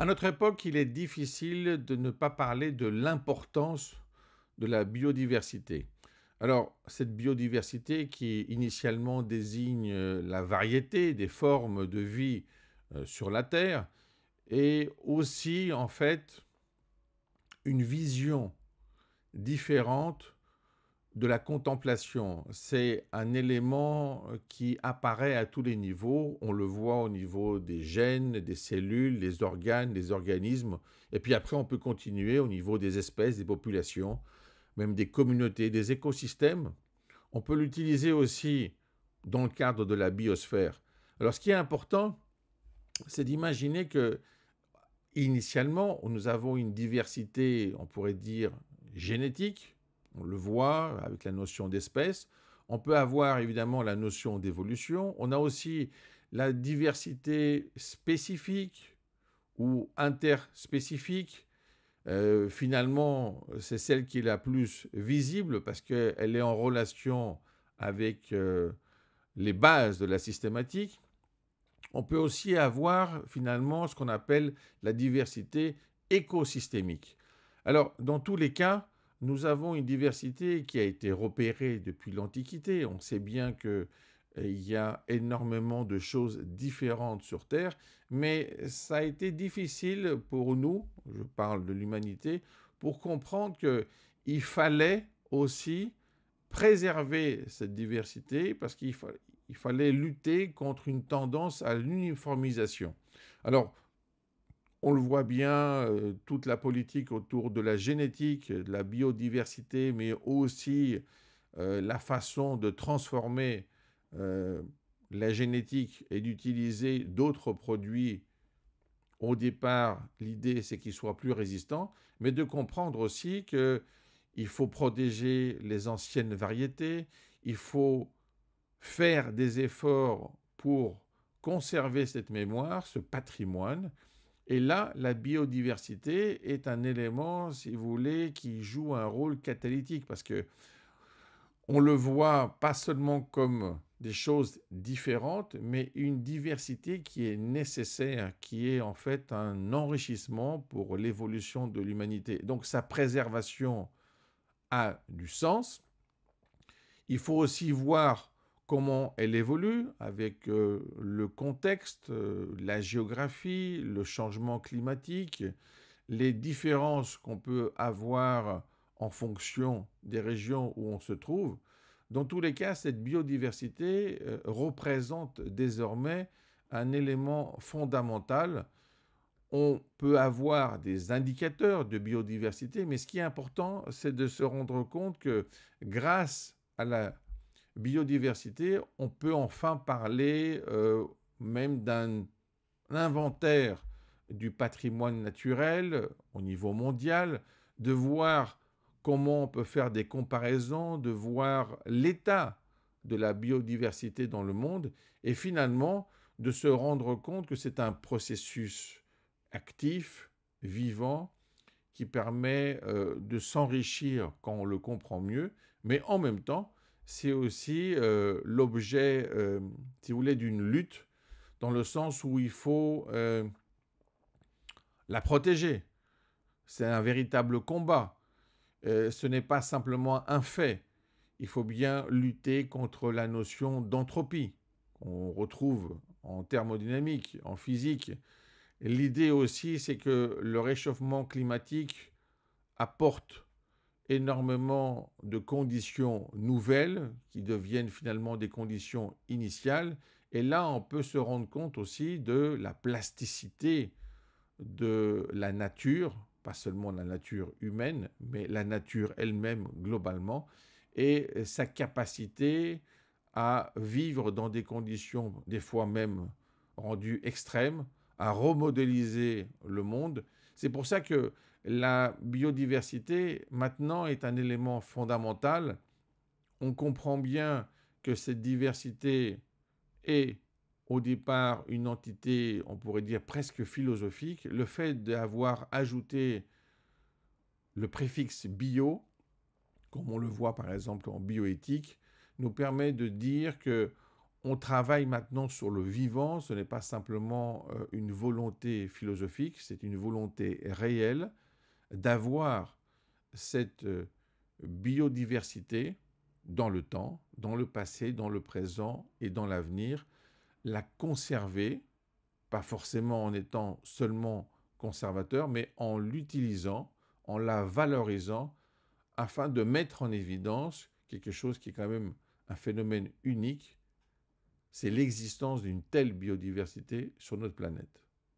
À notre époque, il est difficile de ne pas parler de l'importance de la biodiversité. Alors, cette biodiversité qui initialement désigne euh, la variété des formes de vie euh, sur la Terre est aussi en fait une vision différente de la contemplation. C'est un élément euh, qui apparaît à tous les niveaux. On le voit au niveau des gènes, des cellules, des organes, des organismes. Et puis après, on peut continuer au niveau des espèces, des populations, même des communautés, des écosystèmes. On peut l'utiliser aussi dans le cadre de la biosphère. Alors ce qui est important, c'est d'imaginer que initialement, nous avons une diversité, on pourrait dire, génétique, on le voit avec la notion d'espèce. On peut avoir évidemment la notion d'évolution. On a aussi la diversité spécifique ou interspécifique. Euh, finalement, c'est celle qui est la plus visible parce qu'elle est en relation avec euh, les bases de la systématique. On peut aussi avoir finalement ce qu'on appelle la diversité écosystémique. Alors, dans tous les cas, nous avons une diversité qui a été repérée depuis l'Antiquité. On sait bien qu'il euh, y a énormément de choses différentes sur Terre, mais ça a été difficile pour nous, je parle de l'humanité, pour comprendre qu'il fallait aussi préserver cette diversité parce qu'il fallait lutter contre une tendance à l'uniformisation. Alors, on le voit bien, euh, toute la politique autour de la génétique, de la biodiversité, mais aussi euh, la façon de transformer euh, la génétique et d'utiliser d'autres produits. Au départ, l'idée, c'est qu'ils soient plus résistants, mais de comprendre aussi qu'il faut protéger les anciennes variétés, il faut faire des efforts pour conserver cette mémoire, ce patrimoine, et là, la biodiversité est un élément, si vous voulez, qui joue un rôle catalytique parce que on le voit pas seulement comme des choses différentes, mais une diversité qui est nécessaire, qui est en fait un enrichissement pour l'évolution de l'humanité. Donc sa préservation a du sens. Il faut aussi voir comment elle évolue avec euh, le contexte, euh, la géographie, le changement climatique, les différences qu'on peut avoir en fonction des régions où on se trouve. Dans tous les cas, cette biodiversité euh, représente désormais un élément fondamental. On peut avoir des indicateurs de biodiversité, mais ce qui est important, c'est de se rendre compte que grâce à la biodiversité, on peut enfin parler euh, même d'un inventaire du patrimoine naturel euh, au niveau mondial, de voir comment on peut faire des comparaisons, de voir l'état de la biodiversité dans le monde, et finalement de se rendre compte que c'est un processus actif, vivant, qui permet euh, de s'enrichir quand on le comprend mieux, mais en même temps c'est aussi euh, l'objet, euh, si vous voulez, d'une lutte, dans le sens où il faut euh, la protéger. C'est un véritable combat. ce n'est pas simplement un fait. Il faut bien lutter contre la notion d'entropie qu'on retrouve en thermodynamique, en physique. L'idée aussi, c'est que le réchauffement climatique apporte énormément de conditions nouvelles qui deviennent finalement des conditions initiales. Et là, on peut se rendre compte aussi de la plasticité de la nature, pas seulement la nature humaine, mais la nature elle-même globalement, et sa capacité à vivre dans des conditions des fois même rendues extrêmes, à remodéliser le monde. C'est pour ça que la biodiversité maintenant est un élément fondamental. On comprend bien que cette diversité est au départ une entité, on pourrait dire presque philosophique. Le fait d'avoir ajouté le préfixe bio, comme on le voit par exemple en bioéthique, nous permet de dire que on travaille maintenant sur le vivant, ce n'est pas simplement euh, une volonté philosophique, c'est une volonté réelle, d'avoir cette euh, biodiversité dans le temps, dans le passé, dans le présent et dans l'avenir, la conserver, pas forcément en étant seulement conservateur, mais en l'utilisant, en la valorisant, afin de mettre en évidence quelque chose qui est quand même un phénomène unique, c'est l'existence d'une telle biodiversité sur notre planète.